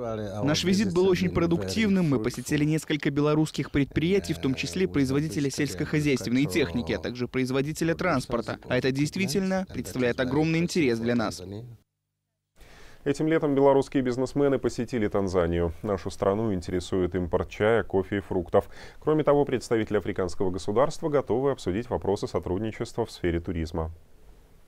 А Наш визит был очень продуктивным. Мы посетили несколько белорусских предприятий, в том числе производителя сельскохозяйственной техники, а также производителя транспорта. А это действительно представляет огромный интерес для нас. Этим летом белорусские бизнесмены посетили Танзанию. Нашу страну интересует импорт чая, кофе и фруктов. Кроме того, представители африканского государства готовы обсудить вопросы сотрудничества в сфере туризма.